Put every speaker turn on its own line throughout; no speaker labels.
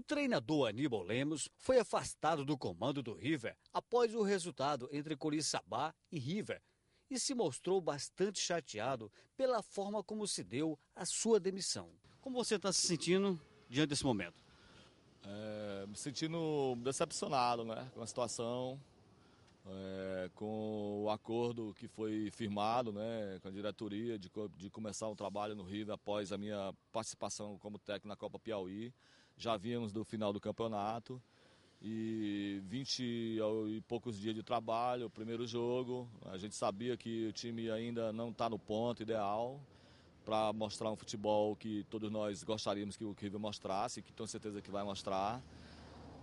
O treinador Aníbal Lemos foi afastado do comando do River após o resultado entre Coriçaba e River e se mostrou bastante chateado pela forma como se deu a sua demissão. Como você está se sentindo diante desse momento?
É, me sentindo decepcionado né, com a situação, é, com o acordo que foi firmado né, com a diretoria de, de começar um trabalho no River após a minha participação como técnico na Copa Piauí já vínhamos do final do campeonato. E 20 e poucos dias de trabalho, o primeiro jogo, a gente sabia que o time ainda não está no ponto ideal para mostrar um futebol que todos nós gostaríamos que o River mostrasse, que tenho certeza que vai mostrar.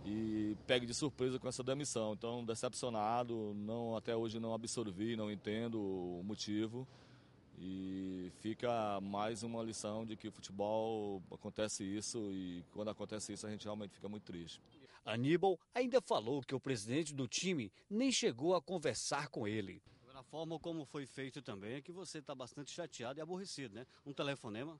E pegue de surpresa com essa demissão. Então, decepcionado, não até hoje não absorvi, não entendo o motivo. E fica mais uma lição de que o futebol acontece isso e quando acontece isso a gente realmente fica muito triste. Aníbal ainda falou que o presidente do time nem chegou a conversar com ele.
A forma como foi feito também é que você está bastante chateado e aborrecido, né? Um telefonema?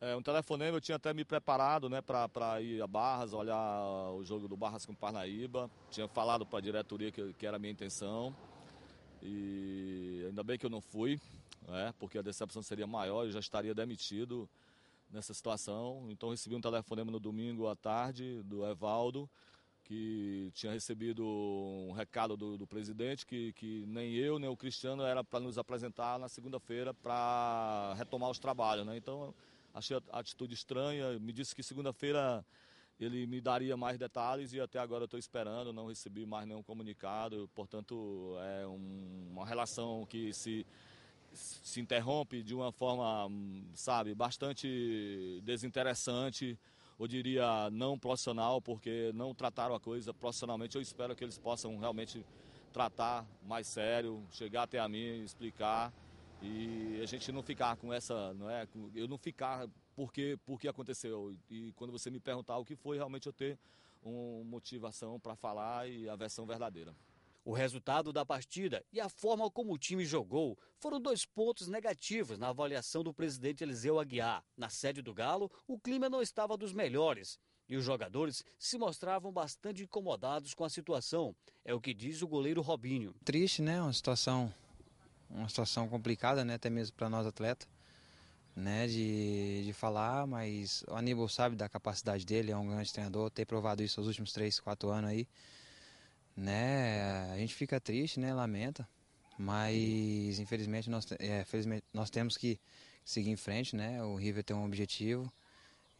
É, um telefonema eu tinha até me preparado, né, para ir a Barras, olhar o jogo do Barras com o Parnaíba. Tinha falado para a diretoria que, que era a minha intenção. E ainda bem que eu não fui, né, porque a decepção seria maior, eu já estaria demitido nessa situação. Então recebi um telefonema no domingo à tarde do Evaldo, que tinha recebido um recado do, do presidente que, que nem eu nem o Cristiano era para nos apresentar na segunda-feira para retomar os trabalhos. Né? Então achei a atitude estranha, me disse que segunda-feira ele me daria mais detalhes e até agora estou esperando, não recebi mais nenhum comunicado. Portanto, é um, uma relação que se, se interrompe de uma forma, sabe, bastante desinteressante. Eu diria não profissional, porque não trataram a coisa profissionalmente. Eu espero que eles possam realmente tratar mais sério, chegar até a mim, explicar e a gente não ficar com essa, não é, eu não ficar porque porque aconteceu e quando você me perguntar o que foi realmente eu ter uma motivação para falar e a versão verdadeira. O
resultado da partida e a forma como o time jogou foram dois pontos negativos na avaliação do presidente Eliseu Aguiar. Na sede do Galo, o clima não estava dos melhores e os jogadores se mostravam bastante incomodados com a situação. É o que diz o goleiro Robinho.
Triste, né? Uma situação uma situação complicada, né? Até mesmo para nós atletas, né? De, de falar, mas o Aníbal sabe da capacidade dele, é um grande treinador, tem provado isso nos últimos três, quatro anos aí, né? A gente fica triste, né? Lamenta, mas infelizmente nós, é, nós temos que seguir em frente, né? O River tem um objetivo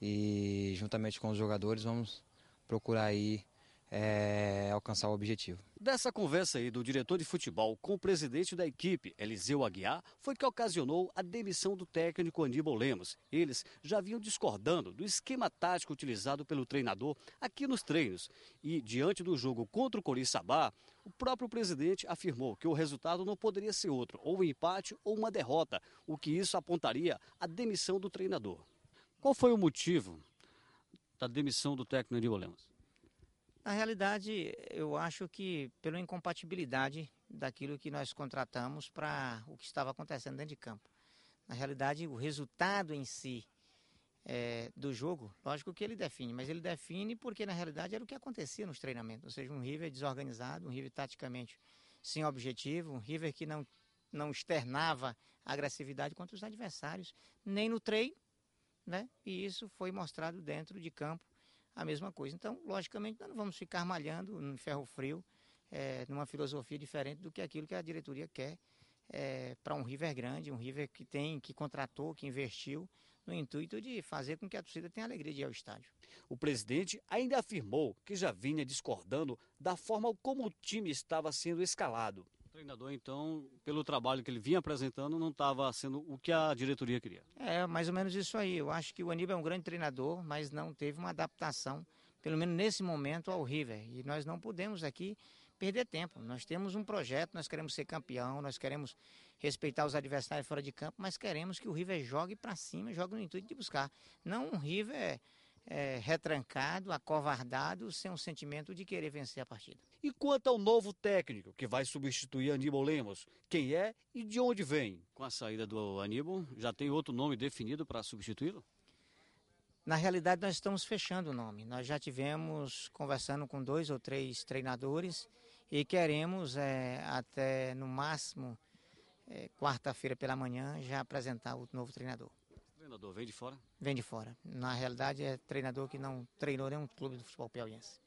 e juntamente com os jogadores vamos procurar aí é, alcançar o objetivo.
Dessa conversa aí do diretor de futebol com o presidente da equipe, Eliseu Aguiar, foi que ocasionou a demissão do técnico Aníbal Lemos. Eles já vinham discordando do esquema tático utilizado pelo treinador aqui nos treinos. E diante do jogo contra o Coriçaba, o próprio presidente afirmou que o resultado não poderia ser outro, ou um empate ou uma derrota, o que isso apontaria a demissão do treinador. Qual foi o motivo da demissão do técnico Aníbal Lemos?
Na realidade, eu acho que pela incompatibilidade daquilo que nós contratamos para o que estava acontecendo dentro de campo. Na realidade, o resultado em si é, do jogo, lógico que ele define, mas ele define porque na realidade era o que acontecia nos treinamentos, ou seja, um River desorganizado, um River taticamente sem objetivo, um River que não, não externava agressividade contra os adversários, nem no treino, né? e isso foi mostrado dentro de campo a mesma coisa. Então, logicamente, nós não vamos ficar malhando no ferro frio, é, numa filosofia diferente do que aquilo que a diretoria quer é, para um River grande, um River que tem, que contratou, que investiu, no intuito de fazer com que a torcida tenha alegria de ir ao estádio.
O presidente ainda afirmou que já vinha discordando da forma como o time estava sendo escalado. O treinador, então, pelo trabalho que ele vinha apresentando, não estava sendo o que a diretoria
queria.
É, mais ou menos isso aí. Eu acho que o Aníbal é um grande treinador, mas não teve uma adaptação, pelo menos nesse momento, ao River. E nós não podemos aqui perder tempo. Nós temos um projeto, nós queremos ser campeão, nós queremos respeitar os adversários fora de campo, mas queremos que o River jogue para cima, jogue no intuito de buscar. Não um River é, retrancado, acovardado, sem um sentimento de querer vencer a partida.
E quanto ao novo técnico que vai substituir Aníbal Lemos, quem é e de onde vem? Com a saída do Aníbal, já tem outro nome definido para substituí-lo?
Na realidade, nós estamos fechando o nome. Nós já tivemos conversando com dois ou três treinadores e queremos é, até no máximo é, quarta-feira pela manhã já apresentar o novo treinador
treinador vem de fora?
Vem de fora. Na realidade, é treinador que não treinou nenhum clube do futebol piauiense.